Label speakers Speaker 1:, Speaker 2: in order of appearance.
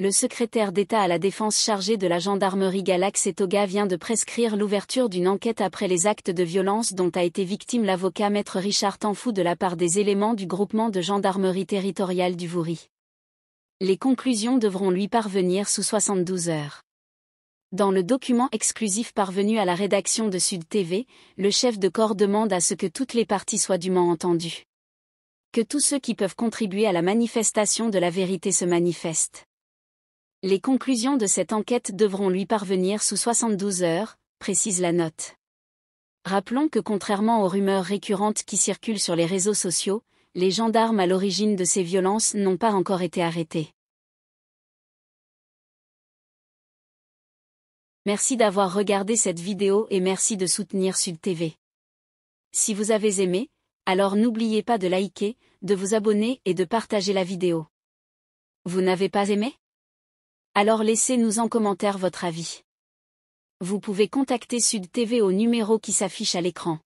Speaker 1: le secrétaire d'État à la Défense chargé de la gendarmerie Galax et Toga vient de prescrire l'ouverture d'une enquête après les actes de violence dont a été victime l'avocat maître Richard Tanfou de la part des éléments du groupement de gendarmerie territoriale du Voury. Les conclusions devront lui parvenir sous 72 heures. Dans le document exclusif parvenu à la rédaction de Sud TV, le chef de corps demande à ce que toutes les parties soient dûment entendues. Que tous ceux qui peuvent contribuer à la manifestation de la vérité se manifestent. Les conclusions de cette enquête devront lui parvenir sous 72 heures, précise la note. Rappelons que contrairement aux rumeurs récurrentes qui circulent sur les réseaux sociaux, les gendarmes à l'origine de ces violences n'ont pas encore été arrêtés.
Speaker 2: Merci d'avoir regardé cette vidéo
Speaker 1: et merci de soutenir Sud TV. Si vous avez aimé, alors n'oubliez pas de liker, de vous abonner et de partager la vidéo. Vous n'avez pas aimé alors laissez-nous en commentaire votre avis. Vous pouvez contacter
Speaker 2: Sud TV au numéro qui s'affiche à l'écran.